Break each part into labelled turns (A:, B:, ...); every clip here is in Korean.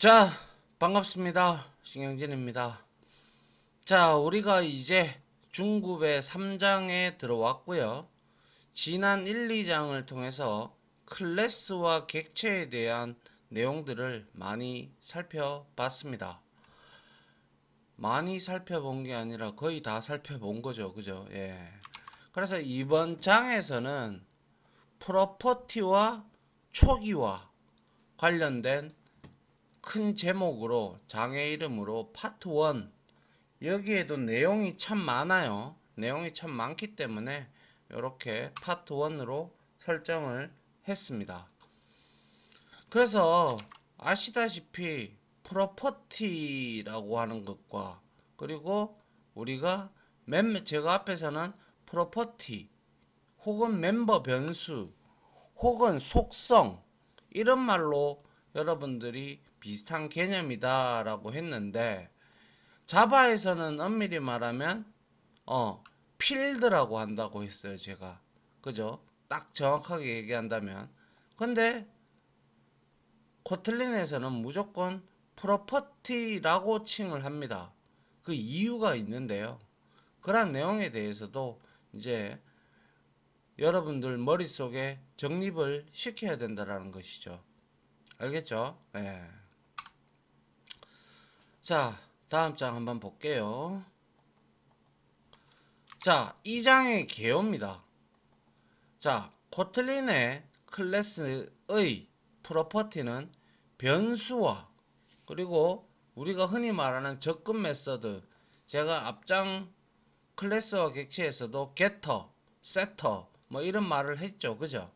A: 자 반갑습니다 신경진입니다 자 우리가 이제 중급의 3장에 들어왔고요 지난 1, 2장을 통해서 클래스와 객체에 대한 내용들을 많이 살펴봤습니다 많이 살펴본 게 아니라 거의 다 살펴본 거죠 그죠 예 그래서 이번 장에서는 프로퍼티와 초기와 관련된 큰 제목으로 장애 이름으로 파트 1 여기에도 내용이 참 많아요. 내용이 참 많기 때문에 이렇게 파트 1으로 설정을 했습니다. 그래서 아시다시피 프로퍼티라고 하는 것과 그리고 우리가 멤 제가 앞에서는 프로퍼티 혹은 멤버 변수 혹은 속성 이런 말로 여러분들이 비슷한 개념이다라고 했는데 자바에서는 엄밀히 말하면 어 필드라고 한다고 했어요 제가 그죠 딱 정확하게 얘기한다면 근데 코틀린에서는 무조건 프로퍼티라고 칭을 합니다 그 이유가 있는데요 그런 내용에 대해서도 이제 여러분들 머릿속에 정립을 시켜야 된다라는 것이죠 알겠죠 예. 자 다음 장 한번 볼게요 자이 장의 개요입니다 자 코틀린의 클래스의 프로퍼티는 변수와 그리고 우리가 흔히 말하는 접근 메서드 제가 앞장 클래스와 객체에서도 getter, setter 뭐 이런 말을 했죠 그죠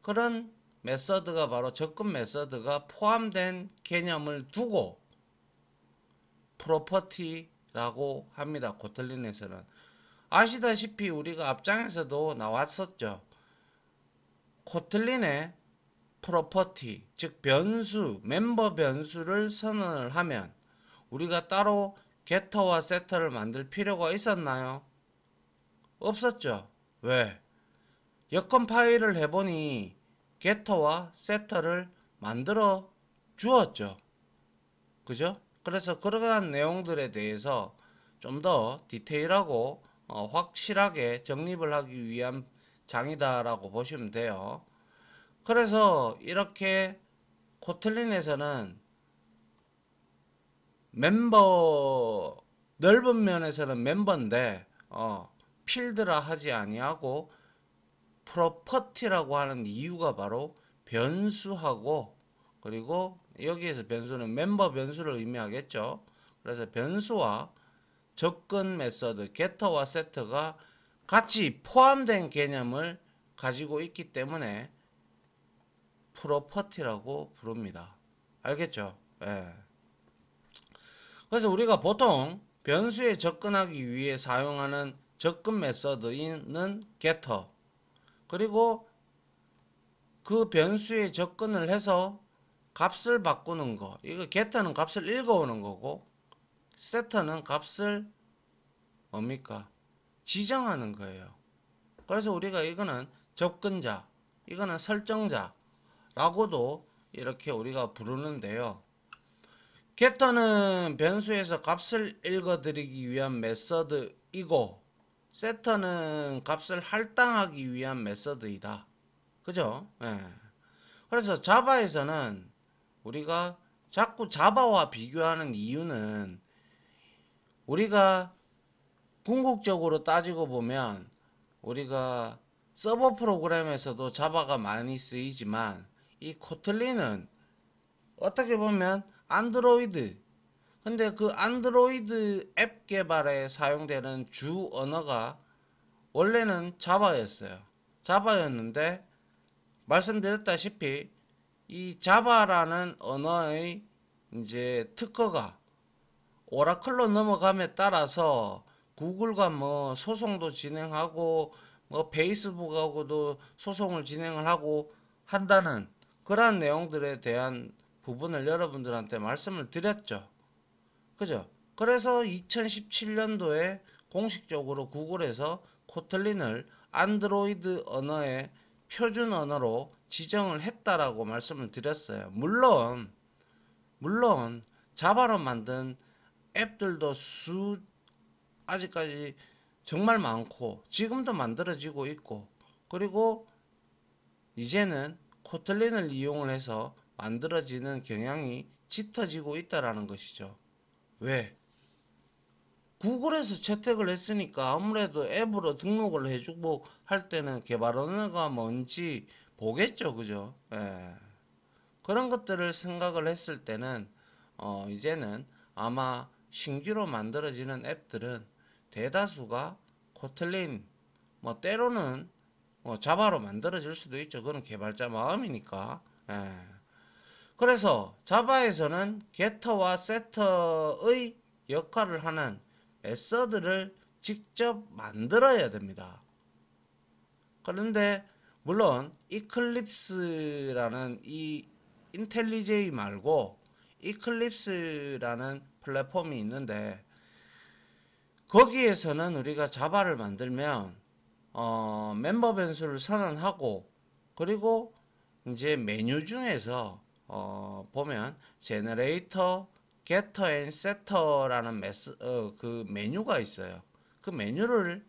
A: 그런 메서드가 바로 접근 메서드가 포함된 개념을 두고 프로퍼티라고 합니다. 코틀린에서는 아시다시피 우리가 앞장에서도 나왔었죠. 코틀린의 프로퍼티, 즉 변수, 멤버 변수를 선언을 하면 우리가 따로 게터와 세터를 만들 필요가 있었나요? 없었죠. 왜? 여건 파일을 해보니 게터와 세터를 만들어 주었죠. 그죠? 그래서 그러한 내용들에 대해서 좀 더 디테일하고 어, 확실하게 정립을 하기 위한 장이다라고 보시면 돼요. 그래서 이렇게 코틀린에서는 멤버 넓은 면에서는 멤버인데 어, 필드라 하지 아니하고 프로퍼티라고 하는 이유가 바로 변수하고 그리고 여기에서 변수는 멤버 변수를 의미하겠죠. 그래서 변수와 접근 메서드 get와 set가 같이 포함된 개념을 가지고 있기 때문에 프로퍼티라고 부릅니다. 알겠죠? 예. 그래서 우리가 보통 변수에 접근하기 위해 사용하는 접근 메서드는 getter 그리고 그 변수에 접근을 해서 값을 바꾸는 거. 이거 g e t 는 값을 읽어오는 거고 set는 값을 뭡니까? 지정하는 거예요. 그래서 우리가 이거는 접근자, 이거는 설정자라고도 이렇게 우리가 부르는데요. getter는 변수에서 값을 읽어드리기 위한 메서드이고 setter는 값을 할당하기 위한 메서드이다. 그죠? 예. 그래서 자바에서는 우리가 자꾸 자바와 비교하는 이유는 우리가 궁극적으로 따지고 보면 우리가 서버 프로그램에서도 자바가 많이 쓰이지만 이 코틀린은 어떻게 보면 안드로이드 근데 그 안드로이드 앱 개발에 사용되는 주 언어가 원래는 자바였어요. 자바였는데 말씀드렸다시피 이 자바라는 언어의 이제 특허가 오라클로 넘어감에 따라서 구글과 뭐 소송도 진행하고 뭐 페이스북하고도 소송을 진행을 하고 한다는 그러한 내용들에 대한 부분을 여러분들한테 말씀을 드렸죠. 그죠? 그래서 2017년도에 공식적으로 구글에서 코틀린을 안드로이드 언어의 표준 언어로 지정을 했다라고 말씀을 드렸어요. 물론 물론 자바로 만든 앱들도 수 아직까지 정말 많고 지금도 만들어지고 있고 그리고 이제는 코틀린을 이용을 해서 만들어지는 경향이 짙어지고 있다라는 것이죠. 왜? 구글에서 채택을 했으니까 아무래도 앱으로 등록을 해주고 할 때는 개발 언어가 뭔지 보겠죠, 그죠? 예. 그런 것들을 생각을 했을 때는 어, 이제는 아마 신규로 만들어지는 앱들은 대다수가 코틀린, 뭐 때로는 뭐 자바로 만들어질 수도 있죠. 그건 개발자 마음이니까. 예. 그래서 자바에서는 g e 와 s e 의 역할을 하는 메서드를 직접 만들어야 됩니다. 그런데 물론 이클립스라는 이 인텔리제이 말고 이클립스라는 플랫폼이 있는데 거기에서는 우리가 자바를 만들면 어, 멤버 변수를 선언하고 그리고 이제 메뉴 중에서 어, 보면 제너레이터, getter and setter라는 메스, 어, 그 메뉴가 있어요. 그 메뉴를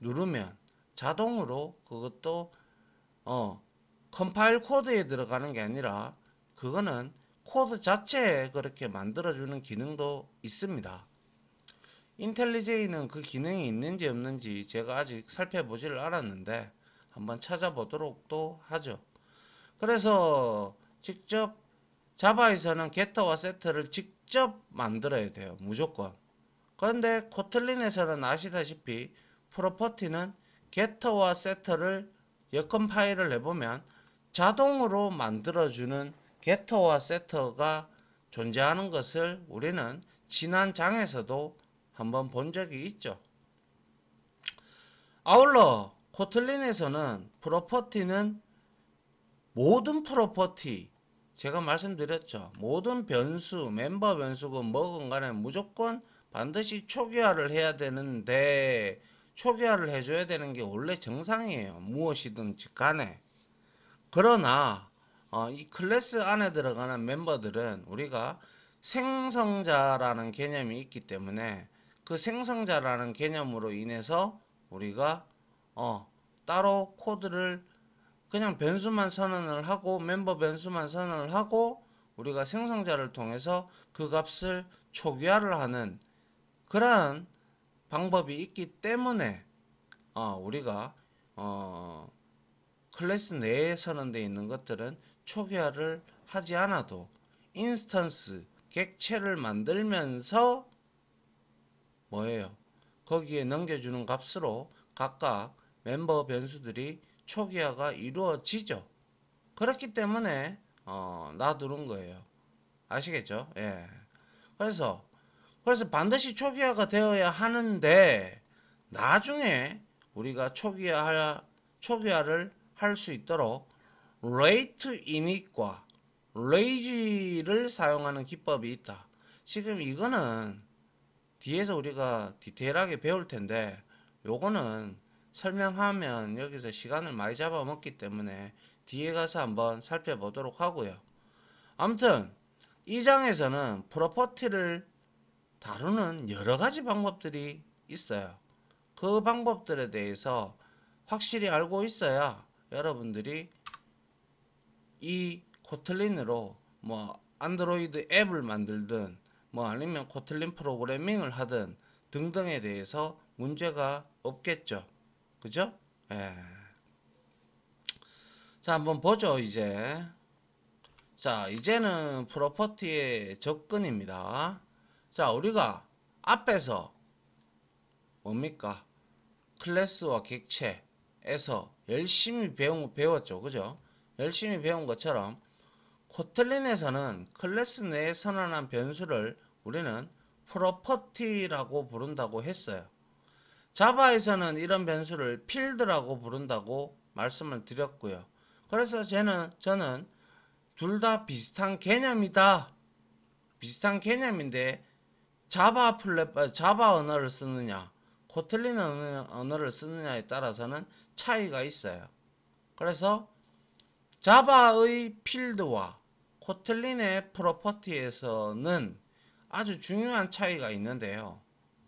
A: 누르면 자동으로 그것도 어 컴파일 코드에 들어가는 게 아니라 그거는 코드 자체에 그렇게 만들어주는 기능도 있습니다. 인텔리제이는 그 기능이 있는지 없는지 제가 아직 살펴보지를 않았는데 한번 찾아보도록도 하죠. 그래서 직접 자바에서는 게터와 세터를 직접 만들어야 돼요. 무조건. 그런데 코틀린에서는 아시다시피 프로퍼티는 게터와 세터를 여건 파일을 해보면 자동으로 만들어주는 g 터와세터가 존재하는 것을 우리는 지난 장에서도 한번 본 적이 있죠. 아울러 코틀린에서는 프로퍼티는 모든 프로퍼티 제가 말씀드렸죠. 모든 변수, 멤버 변수건 뭐건 간에 무조건 반드시 초기화를 해야 되는데 초기화를 해줘야 되는 게 원래 정상이에요. 무엇이든지 간에. 그러나 어, 이 클래스 안에 들어가는 멤버들은 우리가 생성자라는 개념이 있기 때문에 그 생성자라는 개념으로 인해서 우리가 어, 따로 코드를 그냥 변수만 선언을 하고 멤버 변수만 선언을 하고 우리가 생성자를 통해서 그 값을 초기화를 하는 그러 방법이 있기 때문에 어, 우리가 어, 클래스 내에 서는데 있는 것들은 초기화를 하지 않아도 인스턴스 객체를 만들면서 뭐예요? 거기에 넘겨주는 값으로 각각 멤버 변수들이 초기화가 이루어지죠. 그렇기 때문에 어, 놔두는 거예요. 아시겠죠? 예. 그래서 그래서 반드시 초기화가 되어야 하는데 나중에 우리가 초기화 초기화를 할 수 있도록 레이트 이닛과 레이지를 사용하는 기법이 있다. 지금 이거는 뒤에서 우리가 디테일하게 배울 텐데 요거는 설명하면 여기서 시간을 많이 잡아먹기 때문에 뒤에 가서 한번 살펴보도록 하고요. 아무튼 이 장에서는 프로퍼티를 다루는 여러 가지 방법들이 있어요. 그 방법들에 대해서 확실히 알고 있어야 여러분들이 이 코틀린으로 뭐 안드로이드 앱을 만들든 뭐 아니면 코틀린 프로그래밍을 하든 등등에 대해서 문제가 없겠죠. 그죠? 예. 자, 한번 보죠, 이제. 자, 이제는 프로퍼티의 접근입니다. 자 우리가 앞에서 뭡니까 클래스와 객체에서 열심히 배운, 배웠죠 그죠 열심히 배운 것처럼 코틀린에서는 클래스 내에 선언한 변수를 우리는 프로퍼티라고 부른다고 했어요 자바에서는 이런 변수를 필드라고 부른다고 말씀을 드렸고요 그래서 쟤는, 저는 둘 다 비슷한 개념이다 비슷한 개념인데 자바 플랫 아, 자바 언어를 쓰느냐 코틀린 언어를 쓰느냐에 따라서는 차이가 있어요. 그래서 자바의 필드와 코틀린의 프로퍼티에서는 아주 중요한 차이가 있는데요.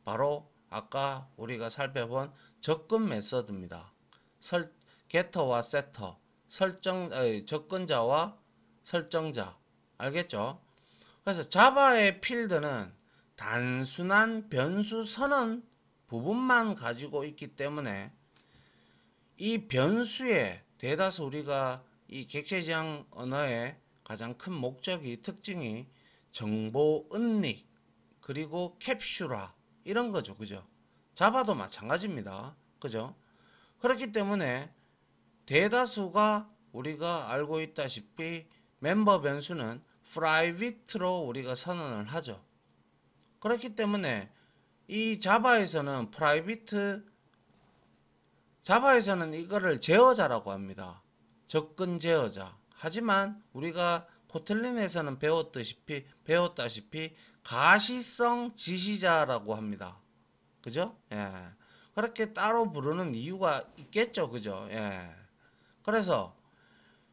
A: 바로 아까 우리가 살펴본 접근 메서드입니다. 설, 게터와 세터, 설정, 에, 접근자와 설정자. 알겠죠? 그래서 자바의 필드는 단순한 변수 선언 부분만 가지고 있기 때문에 이 변수에 대다수 우리가 이 객체지향 언어의 가장 큰 목적이 특징이 정보 은닉 그리고 캡슐화 이런 거죠 그죠 자바도 마찬가지입니다 그죠 그렇기 때문에 대다수가 우리가 알고 있다시피 멤버 변수는 프라이빗으로 우리가 선언을 하죠 그렇기 때문에 이 자바에서는 프라이빗 트 자바에서는 이거를 제어자라고 합니다. 접근 제어자. 하지만 우리가 코틀린에서는 배웠듯이 배웠다시피 가시성 지시자라고 합니다. 그죠? 예. 그렇게 따로 부르는 이유가 있겠죠. 그죠? 예. 그래서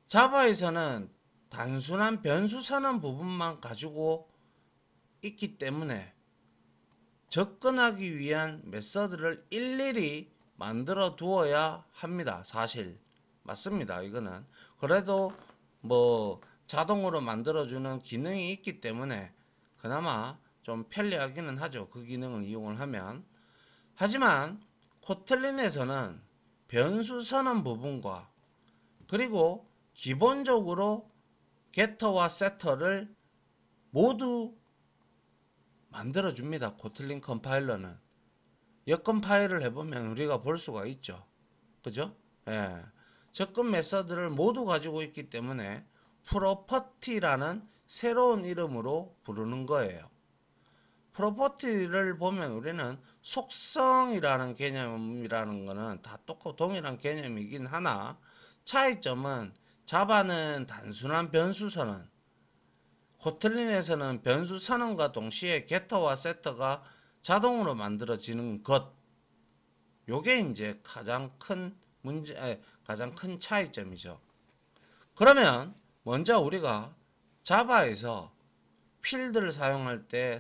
A: 자바에서는 단순한 변수 사는 부분만 가지고 있기 때문에 접근하기 위한 메서드를 일일이 만들어 두어야 합니다. 사실 맞습니다. 이거는 그래도 뭐 자동으로 만들어주는 기능이 있기 때문에 그나마 좀 편리하기는 하죠. 그 기능을 이용을 하면 하지만 코틀린에서는 변수 선언 부분과 그리고 기본적으로 게터와세터를 모두 만들어줍니다. 코틀린 컴파일러는. 여건 파일을 해보면 우리가 볼 수가 있죠. 그죠? 예. 접근 메서드를 모두 가지고 있기 때문에 프로퍼티라는 새로운 이름으로 부르는 거예요. 프로퍼티를 보면 우리는 속성이라는 개념이라는 거는 다 똑같고 동일한 개념이긴 하나 차이점은 자바는 단순한 변수선은 코틀린에서는 변수 선언과 동시에 게터와 세터가 자동으로 만들어지는 것. 요게 이제 가장 큰 문제, 아니, 가장 큰 차이점이죠. 그러면 먼저 우리가 자바에서 필드를 사용할 때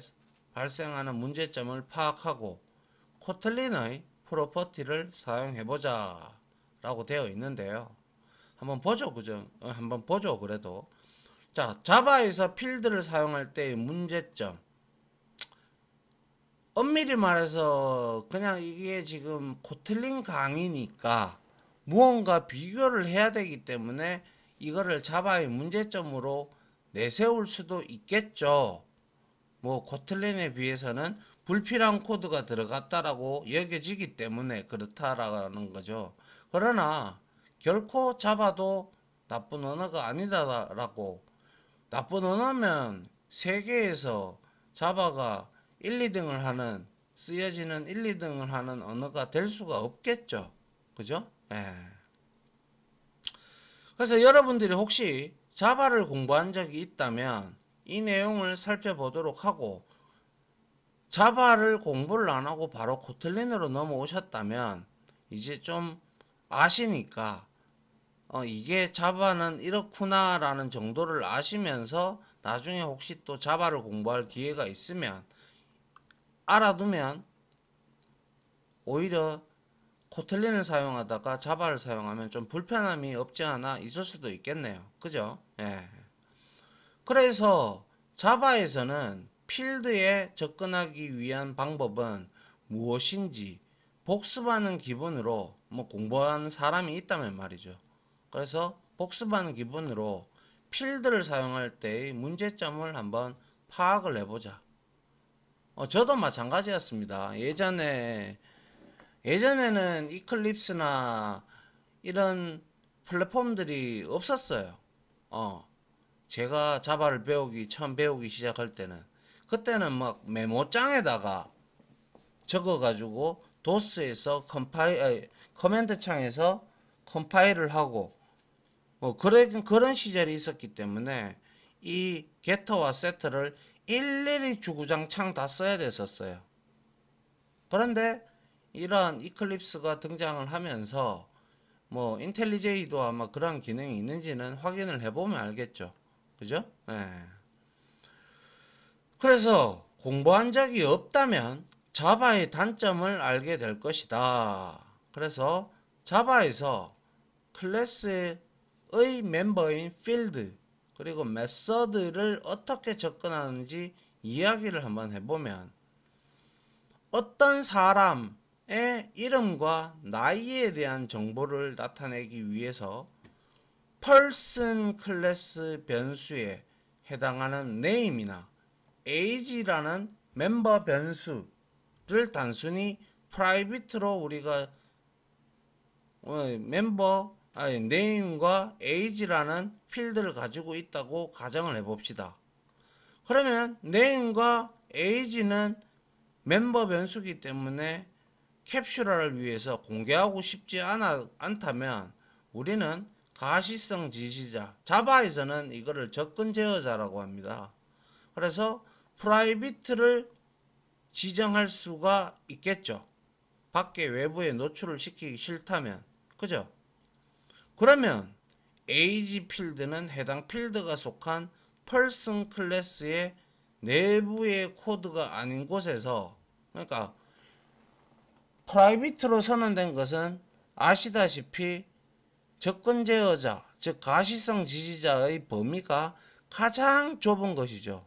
A: 발생하는 문제점을 파악하고 코틀린의 프로퍼티를 사용해보자 라고 되어 있는데요. 한번 보죠, 그죠? 어, 한번 보죠, 그래도. 자, 자바에서 필드를 사용할 때의 문제점. 엄밀히 말해서 그냥 이게 지금 코틀린 강의니까 무언가 비교를 해야 되기 때문에 이거를 자바의 문제점으로 내세울 수도 있겠죠. 뭐 코틀린에 비해서는 불필요한 코드가 들어갔다라고 여겨지기 때문에 그렇다라는 거죠. 그러나 결코 자바도 나쁜 언어가 아니다라고 나쁜 언어면 세계에서 자바가 1, 2등을 하는 쓰여지는 1, 2등을 하는 언어가 될 수가 없겠죠. 그죠? 예. 그래서 여러분들이 혹시 자바를 공부한 적이 있다면 이 내용을 살펴보도록 하고 자바를 공부를 안 하고 바로 코틀린으로 넘어오셨다면 이제 좀 아시니까 어, 이게 자바는 이렇구나라는 정도를 아시면서 나중에 혹시 또 자바를 공부할 기회가 있으면 알아두면 오히려 코틀린을 사용하다가 자바를 사용하면 좀 불편함이 없지 않아 있을 수도 있겠네요. 그죠? 예. 그래서 자바에서는 필드에 접근하기 위한 방법은 무엇인지 복습하는 기분으로 뭐 공부하는 사람이 있다면 말이죠. 그래서 복습하는 기분으로 필드를 사용할 때의 문제점을 한번 파악을 해보자. 어, 저도 마찬가지였습니다. 예전에 예전에는 이클립스나 이런 플랫폼들이 없었어요. 어, 제가 자바를 배우기 처음 배우기 시작할 때는 그때는 막 메모장에다가 적어가지고 도스에서 컴파이 아니, 커맨드 창에서 컴파일을 하고 뭐 그런 그런 시절이 있었기 때문에 이 게터와 세터를 일일이 주구장창 다 써야 됐었어요. 그런데 이런 이클립스가 등장을 하면서 뭐 인텔리제이도 아마 그런 기능이 있는지는 확인을 해보면 알겠죠. 그죠? 네. 그래서 공부한 적이 없다면 자바의 단점을 알게 될 것이다. 그래서 자바에서 클래스 의 멤버인 필드 그리고 메서드를 어떻게 접근하는지 이야기를 한번 해보면 어떤 사람의 이름과 나이에 대한 정보를 나타내기 위해서 person 클래스 변수에 해당하는 name이나 age라는 멤버 변수를 단순히 private로 우리가 어, 멤버 아니, name과 age라는 필드를 가지고 있다고 가정을 해봅시다. 그러면 name과 age는 멤버 변수기 때문에 캡슐화를 위해서 공개하고 싶지 않아, 않다면 우리는 가시성 지시자 자바에서는 이거를 접근 제어자라고 합니다. 그래서 프라이빗를 지정할 수가 있겠죠. 밖에 외부에 노출을 시키기 싫다면 그죠? 그러면 에이지 필드는 해당 필드가 속한 펄슨 클래스의 내부의 코드가 아닌 곳에서 그러니까 프라이빗으로 선언된 것은 아시다시피 접근 제어자 즉 가시성 지지자의 범위가 가장 좁은 것이죠.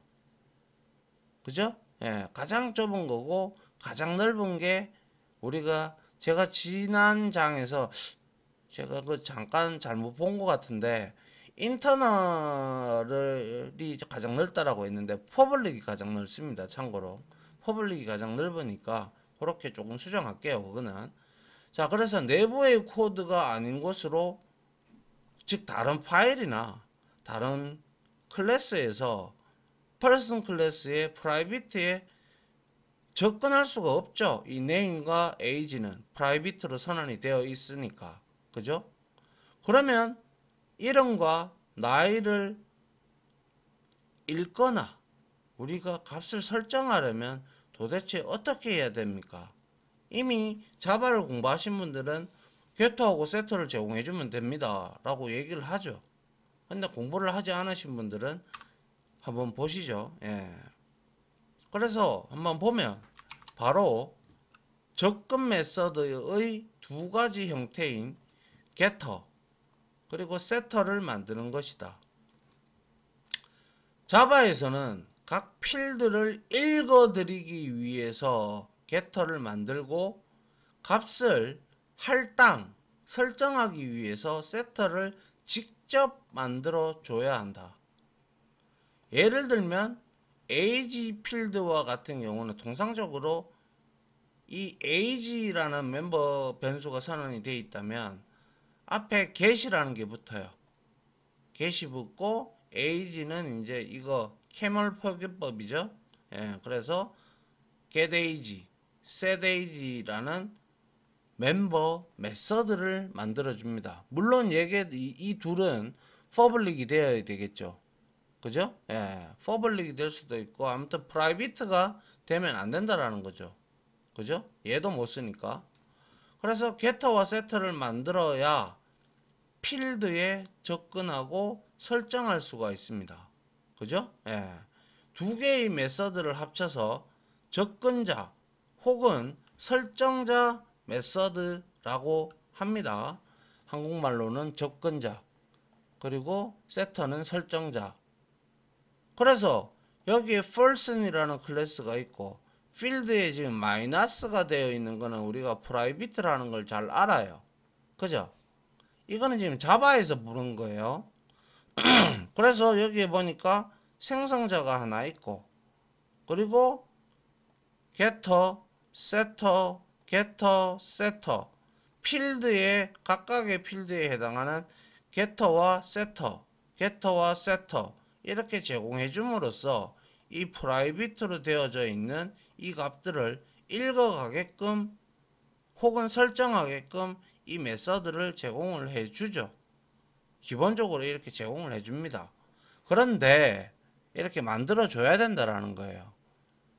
A: 그죠? 예, 가장 좁은 거고 가장 넓은 게 우리가 제가 지난 장에서 제가 그 잠깐 잘못 본 것 같은데 인터널이 가장 넓다라고 했는데 퍼블릭이 가장 넓습니다. 참고로 퍼블릭이 가장 넓으니까 그렇게 조금 수정할게요. 그거는 자 그래서 내부의 코드가 아닌 것으로 즉 다른 파일이나 다른 클래스에서 p 슨 클래스의 프라이빗에 접근할 수가 없죠. 이네임과에이지는 프라이빗으로 선언이 되어 있으니까. 그죠? 그러면 이름과 나이를 읽거나 우리가 값을 설정하려면 도대체 어떻게 해야 됩니까? 이미 자바를 공부하신 분들은 교토하고 세트를 제공해주면 됩니다. 라고 얘기를 하죠. 근데 공부를 하지 않으신 분들은 한번 보시죠. 예. 그래서 한번 보면 바로 접근 메서드의 두 가지 형태인 g 터 그리고 세터를 만드는 것이다. 자바에서는 각 필드를 읽어드리기 위해서 g 터를 만들고 값을 할당 설정하기 위해서 세터를 직접 만들어 줘야 한다. 예를 들면 age 필드와 같은 경우는 통상적으로 이 age라는 멤버 변수가 선언이 되어 있다면 앞에 get이라는 게 붙어요. get이 붙고 age는 이제 이거 캐멀 표기법이죠. 예, 그래서 get age, set age라는 멤버 메서드를 만들어줍니다. 물론 얘게 이, 이 둘은 퍼블릭이 되어야 되겠죠. 그죠? 예, 퍼블릭이 될 수도 있고 아무튼 프라이빗가 되면 안 된다라는 거죠. 그죠? 얘도 못 쓰니까. 그래서 g e t 와 set를 만들어야 필드에 접근하고 설정할 수가 있습니다. 그죠? 예. 두 개의 메서드를 합쳐서 접근자 혹은 설정자 메서드라고 합니다. 한국말로는 접근자 그리고 세터는 설정자 그래서 여기에 first이라는 클래스가 있고 필드에 지금 마이너스가 되어 있는 거는 우리가 프라이빗이라는 걸 잘 알아요. 그죠? 이거는 지금 자바에서 부른 거예요. 그래서 여기에 보니까 생성자가 하나 있고 그리고 getter, setter, getter, setter 필드에 각각의 필드에 해당하는 getter와 setter, getter와 setter 이렇게 제공해 줌으로써 이 프라이빗으로 되어져 있는 이 값들을 읽어가게끔 혹은 설정하게끔 이 메서드를 제공을 해주죠. 기본적으로 이렇게 제공을 해줍니다. 그런데 이렇게 만들어줘야 된다라는 거예요.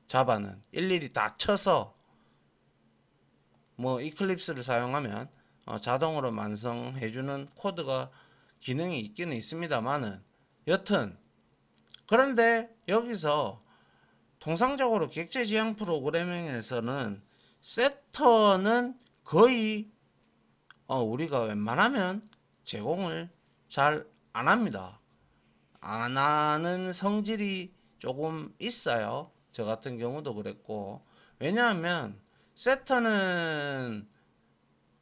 A: 자바는 일일이 다 쳐서 뭐 이클립스를 사용하면 어, 자동으로 완성해주는 코드가 기능이 있기는 있습니다만은 여튼 그런데 여기서 통상적으로 객체지향 프로그래밍에서는 세터는 거의 어, 우리가 웬만하면 제공을 잘 안 합니다. 안 하는 성질이 조금 있어요. 저 같은 경우도 그랬고 왜냐하면 세터는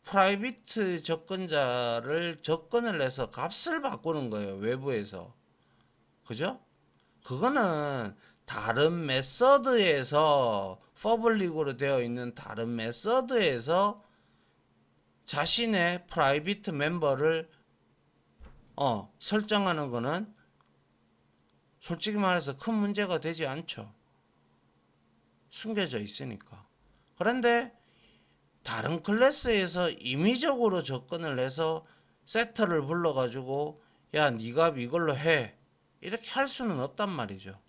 A: 프라이빗 접근자를 접근을 해서 값을 바꾸는 거예요. 외부에서. 그죠? 그거는 다른 메서드에서 퍼블릭으로 되어 있는 다른 메서드에서 자신의 프라이빗 멤버를 어, 설정하는 것은 솔직히 말해서 큰 문제가 되지 않죠. 숨겨져 있으니까. 그런데 다른 클래스에서 임의적으로 접근을 해서 세터를 불러가지고 야니가 이걸로 해 이렇게 할 수는 없단 말이죠.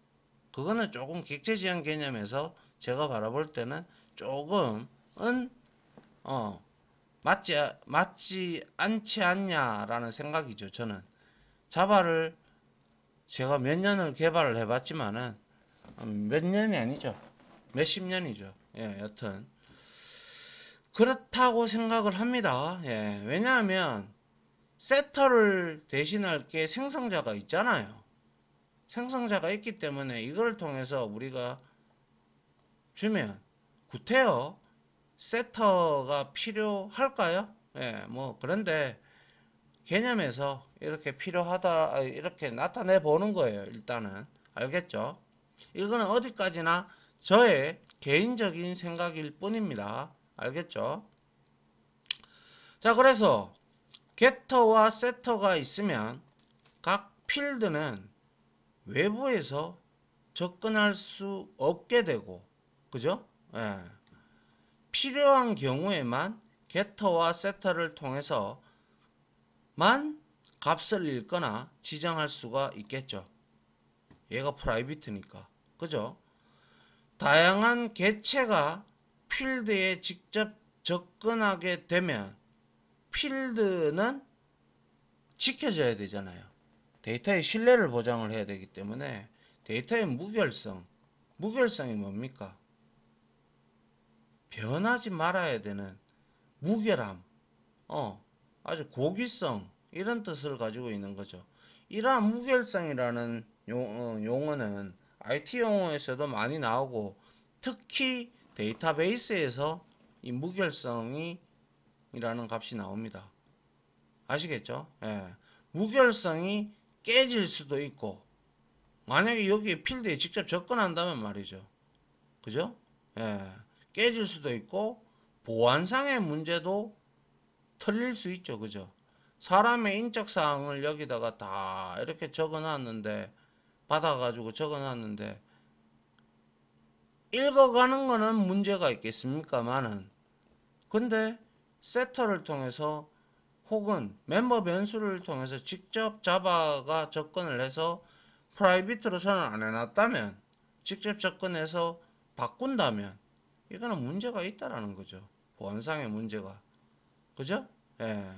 A: 그거는 조금 객체지향 개념에서 제가 바라볼 때는 조금은 어 맞지 맞지 않지 않냐라는 생각이죠. 저는 자바를 제가 몇 년을 개발을 해봤지만은 음, 몇 년이 아니죠. 몇 십 년이죠. 예, 여튼 그렇다고 생각을 합니다. 예, 왜냐하면 세터를 대신할 게 생성자가 있잖아요. 생성자가 있기 때문에 이걸 통해서 우리가 주면 구태여 세터가 필요할까요? 예, 뭐 그런데 개념에서 이렇게 필요하다 아, 이렇게 나타내 보는 거예요. 일단은 알겠죠? 이거는 어디까지나 저의 개인적인 생각일 뿐입니다. 알겠죠? 자 그래서 g e 와 s e 가 있으면 각 필드는 외부에서 접근할 수 없게 되고 그죠? 예. 필요한 경우에만 게터와 세터를 통해서만 값을 읽거나 지정할 수가 있겠죠. 얘가 프라이빗니까 그죠? 다양한 개체가 필드에 직접 접근하게 되면 필드는 지켜져야 되잖아요. 데이터의 신뢰를 보장을 해야 되기 때문에 데이터의 무결성무결성이 뭡니까? 변하지 말아야 되는 무결함, 어, 아주 고귀성 이런 뜻을 가지고 있는 거죠. 이러한 무결성이라는 용, 어, 용어는 IT 용어에서도 많이 나오고 특히 데이터베이스에서 이 무결성이라는 값이 나옵니다. 아시겠죠? 예. 무결성이 깨질 수도 있고 만약에 여기 필드에 직접 접근한다면 말이죠. 그죠? 예. 깨질 수도 있고 보안상의 문제도 틀릴 수 있죠. 그죠? 사람의 인적 사항을 여기다가 다 이렇게 적어놨는데 받아가지고 적어놨는데 읽어가는 거는 문제가 있겠습니까만은 근데 세터를 통해서 혹은 멤버 변수를 통해서 직접 자바가 접근을 해서 프라이빗으로 선언 안 해놨다면 직접 접근해서 바꾼다면 이거는 문제가 있다라는 거죠. 보안상의 문제가. 그죠? 예.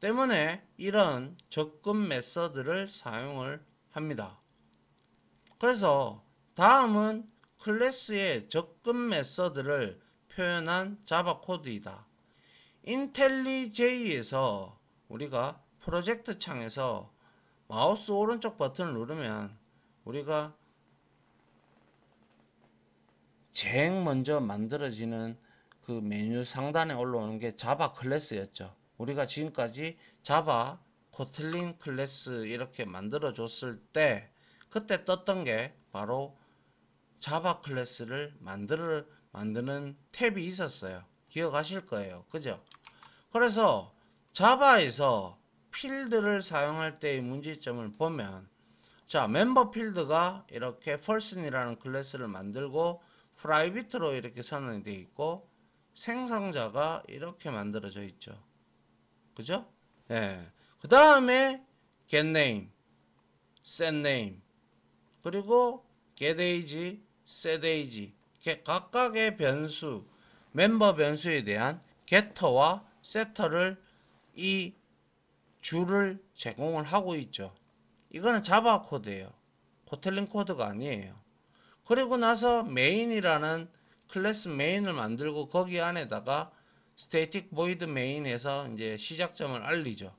A: 때문에 이런 접근 메서드를 사용을 합니다. 그래서 다음은 클래스의 접근 메서드를 표현한 자바 코드이다. 인텔리제이에서 우리가 프로젝트 창에서 마우스 오른쪽 버튼을 누르면 우리가 제일 먼저 만들어지는 그 메뉴 상단에 올라오는 게 자바 클래스였죠. 우리가 지금까지 자바 코틀린 클래스 이렇게 만들어 줬을 때 그때 떴던 게 바로 자바 클래스를 만들 만드는 탭이 있었어요. 기억하실 거예요. 그죠? 그래서 자바에서 필드를 사용할 때의 문제점을 보면 자 멤버 필드가 이렇게 펄슨이라는 클래스를 만들고 프라이빗으로 이렇게 선언이 되어 있고 생성자가 이렇게 만들어져 있죠. 그죠? 예. 그 다음에 getName, setName, 그리고 getAge, setAge 각각의 변수 멤버 변수에 대한 getter와 setter를 이 줄을 제공을 하고 있죠. 이거는 자바 코드예요. 코틀린 코드가 아니에요. 그리고 나서 메인이라는 클래스 메인을 만들고 거기 안에다가 static void main에서 이제 시작점을 알리죠.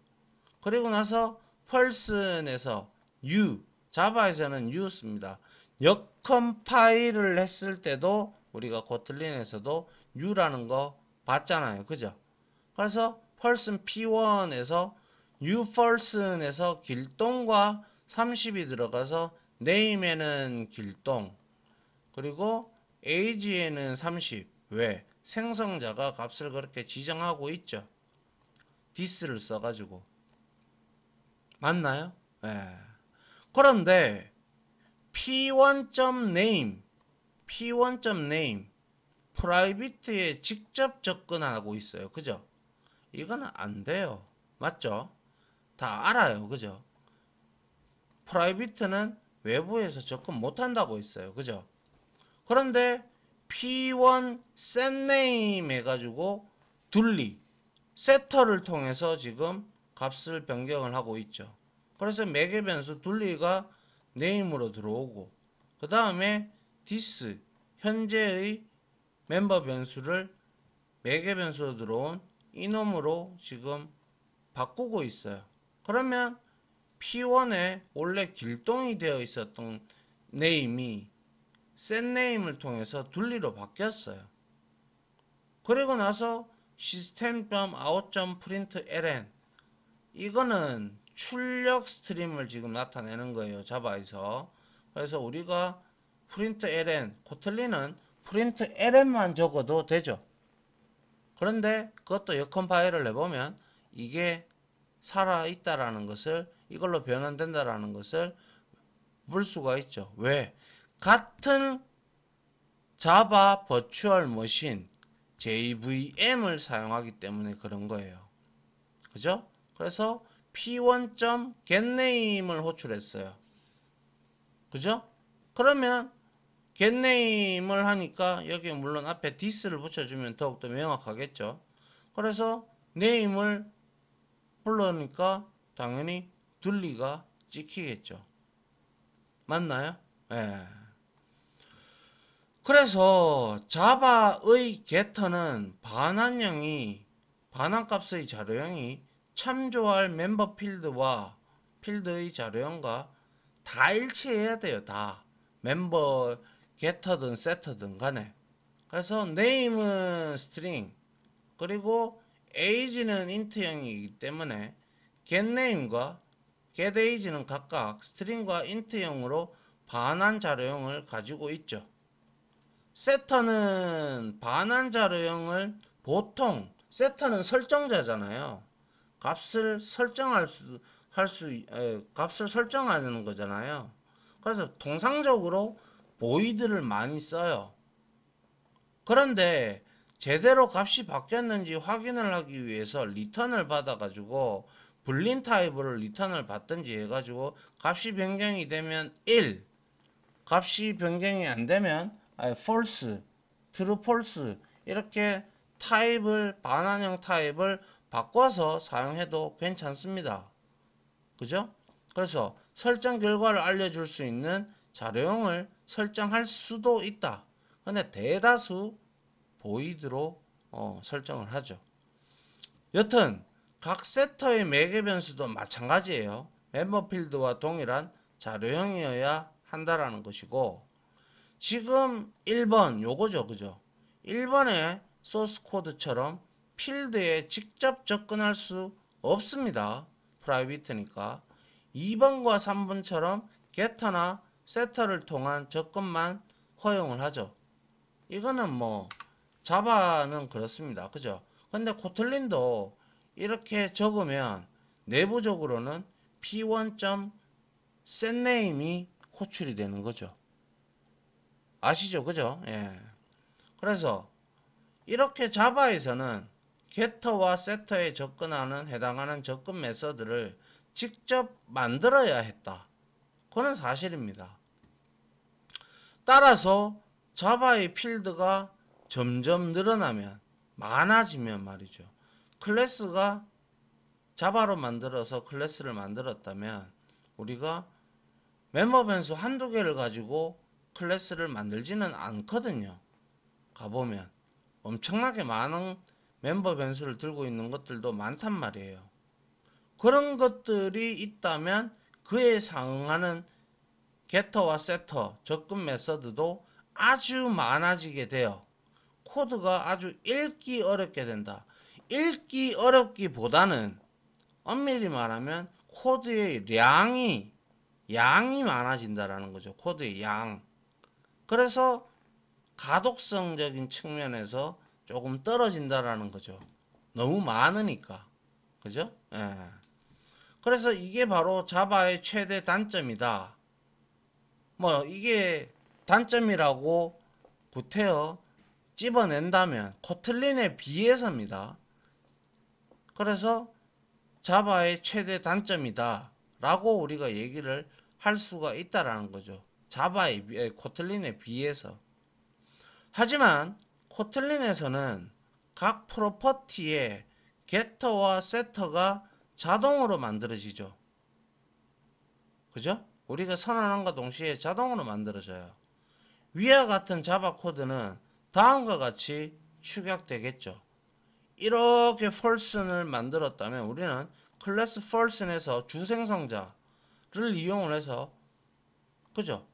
A: 그리고 나서 펄슨에서 u 자바에서는 u 씁니다. 역컴파일을 했을 때도 우리가 코틀린에서도 u라는 거 봤잖아요. 그죠? 그래서 p e p1에서 new 에서 길동과 30이 들어가서 n a 에는 길동 그리고 age에는 30 왜? 생성자가 값을 그렇게 지정하고 있죠. this를 써가지고 맞나요? 예. 그런데 p1.name p1.name 프라이빗에 직접 접근하고 있어요. 그죠? 이거는 안 돼요. 맞죠? 다 알아요. 그죠? 프라이빗은 외부에서 접근 못한다고 있어요 그죠? 그런데 P1 셋네임 해가지고 둘리 세터를 통해서 지금 값을 변경을 하고 있죠. 그래서 매개 변수 둘리가 네임으로 들어오고 그 다음에 디스 현재의 멤버 변수를 매개 변수로 들어온 이놈으로 지금 바꾸고 있어요. 그러면 P1에 원래 길동이 되어 있었던 네임이 센네임을 통해서 둘리로 바뀌었어요. 그리고 나서 system.out.println 이거는 출력 스트림을 지금 나타내는 거예요. 자바에서. 그래서 우리가 println 코틀린은 프린트 ln만 적어도 되죠. 그런데 그것도 여컴 파일을 내보면 이게 살아있다라는 것을 이걸로 변환된다라는 것을 볼 수가 있죠. 왜? 같은 자바 버추얼 머신 JVM을 사용하기 때문에 그런 거예요. 그죠? 그래서 p1.getname을 호출했어요. 그죠? 그러면 겟네임을 하니까 여기 에 물론 앞에 디스를 붙여주면 더욱더 명확하겠죠. 그래서 네임을 불러니까 당연히 둘리가 찍히겠죠. 맞나요? 예. 그래서 자바의 g 터는 반환형이 반환값의 자료형이 참조할 멤버 필드와 필드의 자료형과 다 일치해야 돼요. 다 멤버 g 터든세터든 간에 그래서 name은 string 그리고 age는 int형이기 때문에 getName과 getAge는 각각 string과 int형으로 반환 자료형을 가지고 있죠. setter는 반환 자료형을 보통 setter는 설정자잖아요. 값을 설정할 수, 할 수, 에, 값을 설정하는 거잖아요. 그래서 통상적으로 보이드를 많이 써요. 그런데 제대로 값이 바뀌었는지 확인을 하기 위해서 리턴을 받아가지고 불린 타입으로 리턴을 받든지 해가지고 값이 변경이 되면 1 값이 변경이 안 되면 false, true, false 이렇게 타입을 반환형 타입을 바꿔서 사용해도 괜찮습니다. 그죠? 그래서 설정 결과를 알려줄 수 있는 자료용을 설정할 수도 있다. 근데 대다수 보이드로 어, 설정을 하죠. 여튼 각 세터의 매개 변수도 마찬가지예요. 멤버 필드와 동일한 자료형이어야 한다라는 것이고 지금 1번 요거죠. 그죠? 1번의 소스 코드처럼 필드에 직접 접근할 수 없습니다. 프라이빗트니까 2번과 3번처럼 게 e 나 세터를 통한 접근만 허용을 하죠. 이거는 뭐 자바는 그렇습니다. 그죠? 근데 코틀린도 이렇게 적으면 내부적으로는 p1. setName이 호출이 되는 거죠. 아시죠? 그죠? 예. 그래서 이렇게 자바에서는 gett와 setter에 접근하는 해당하는 접근 메서드를 직접 만들어야 했다. 그는 사실입니다. 따라서 자바의 필드가 점점 늘어나면 많아지면 말이죠. 클래스가 자바로 만들어서 클래스를 만들었다면 우리가 멤버 변수 한두 개를 가지고 클래스를 만들지는 않거든요. 가보면 엄청나게 많은 멤버 변수를 들고 있는 것들도 많단 말이에요. 그런 것들이 있다면 그에 상응하는 게터와 세터, 접근 메서드도 아주 많아지게 되어 코드가 아주 읽기 어렵게 된다. 읽기 어렵기보다는 엄밀히 말하면 코드의 량이 양이 많아진다라는 거죠. 코드의 양. 그래서 가독성적인 측면에서 조금 떨어진다라는 거죠. 너무 많으니까. 그죠? 예. 그래서 이게 바로 자바의 최대 단점이다. 뭐 이게 단점이라고 구태여 집어낸다면 코틀린에 비해서입니다. 그래서 자바의 최대 단점이다 라고 우리가 얘기를 할 수가 있다라는 거죠. 자바의 코틀린에 비해서. 하지만 코틀린에서는 각 프로퍼티에 게터와 세터가 자동으로 만들어지죠. 그죠? 우리가 선언함과 동시에 자동으로 만들어져요. 위와 같은 자바 코드는 다음과 같이 축약되겠죠. 이렇게 펄슨을 만들었다면 우리는 클래스 펄슨에서 주생성자를 이용을 해서 그죠?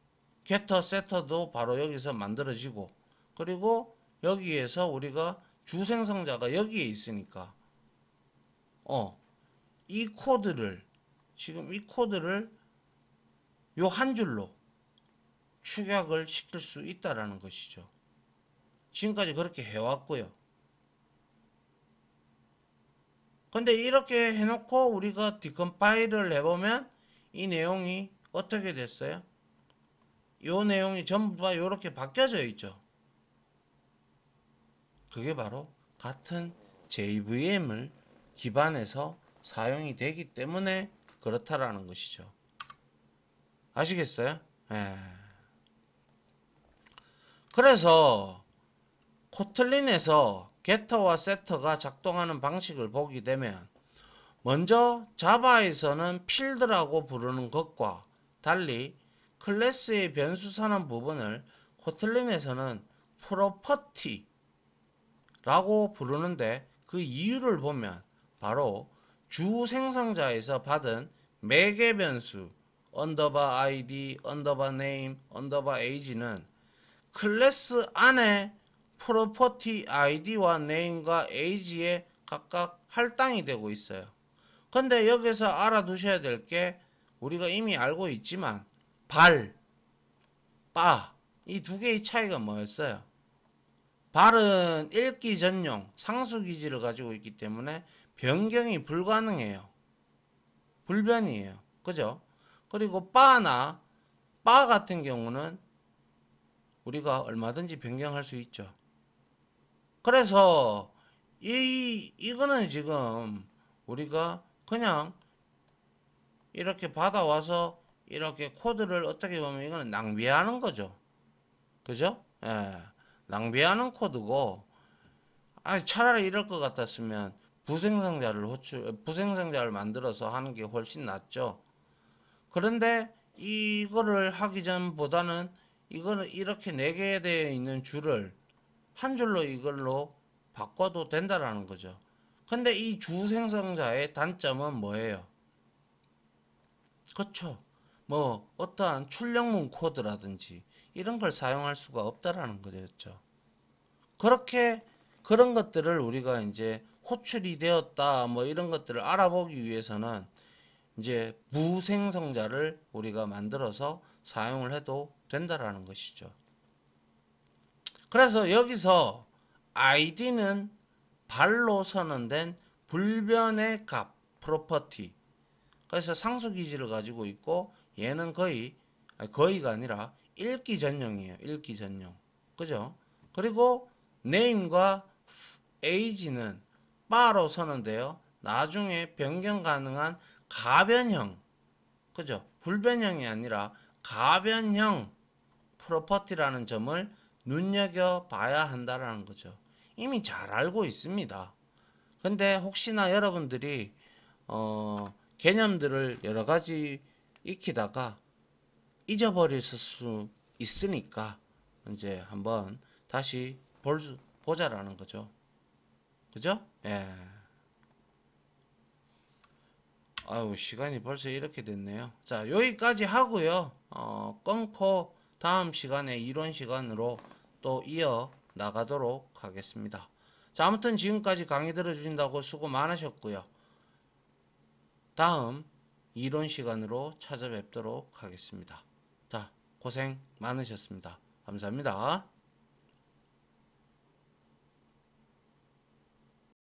A: getter, setter도 바로 여기서 만들어지고 그리고 여기에서 우리가 주생성자가 여기에 있으니까 어, 이 코드를 지금 이 코드를 요한 줄로 축약을 시킬 수 있다라는 것이죠. 지금까지 그렇게 해왔고요. 근데 이렇게 해놓고 우리가 디컴파일을 해보면 이 내용이 어떻게 됐어요? 요 내용이 전부 다 이렇게 바뀌어져 있죠. 그게 바로 같은 JVM을 기반해서 사용이 되기 때문에 그렇다라는 것이죠. 아시겠어요? 예. 그래서 코틀린에서 게터와 세터가 작동하는 방식을 보게 되면 먼저 자바에서는 필드라고 부르는 것과 달리 클래스의 변수산한 부분을 코틀린에서는 프로퍼티라고 부르는데 그 이유를 보면 바로 주 생성자에서 받은 매개 변수 언더바 아이디, 언더바 네임, 언더바 에이지는 클래스 안에 프로퍼티 아이디와 네임과 에이지에 각각 할당이 되고 있어요. 근데 여기서 알아두셔야 될 게 우리가 이미 알고 있지만 발, 바 이 두 개의 차이가 뭐였어요? 발은 읽기 전용 상수 기지를 가지고 있기 때문에 변경이 불가능해요. 불변이에요. 그죠? 그리고 바나 바 같은 경우는 우리가 얼마든지 변경할 수 있죠. 그래서 이 이거는 지금 우리가 그냥 이렇게 받아와서 이렇게 코드를 어떻게 보면 이거는 낭비하는 거죠. 그죠? 예. 낭비하는 코드고 아니 차라리 이럴 것 같았으면 부생성자를 호출 부생성자를 만들어서 하는 게 훨씬 낫죠. 그런데 이거를 하기 전보다는 이거는 이렇게 4개 되어 있는 줄을 한 줄로 이걸로 바꿔도 된다라는 거죠. 근데 이 주 생성자의 단점은 뭐예요? 그렇뭐 어떠한 출력문 코드라든지 이런 걸 사용할 수가 없다라는 거였죠. 그렇게 그런 것들을 우리가 이제 호출이 되었다 뭐 이런 것들을 알아보기 위해서는 이제 무생성자를 우리가 만들어서 사용을 해도 된다라는 것이죠. 그래서 여기서 id는 발로 선언된 불변의 값, 프로퍼티. 그래서 상수 기질을 가지고 있고 얘는 거의 아니 거의가 아니라 읽기 전형이에요. 읽기 전형. 그죠? 그리고 name과 age는 바로 서는데요. 나중에 변경 가능한 가변형 그죠? 불변형이 아니라 가변형 프로퍼티라는 점을 눈여겨봐야 한다라는 거죠. 이미 잘 알고 있습니다. 근데 혹시나 여러분들이 어, 개념들을 여러 가지 익히다가 잊어버릴 수 있으니까 이제 한번 다시 볼 수, 보자라는 거죠. 그죠? 예. 아유 시간이 벌써 이렇게 됐네요 자 여기까지 하고요 어, 끊고 다음 시간에 이론 시간으로 또 이어 나가도록 하겠습니다 자 아무튼 지금까지 강의 들어주신다고 수고 많으셨고요 다음 이론 시간으로 찾아뵙도록 하겠습니다 자 고생 많으셨습니다 감사합니다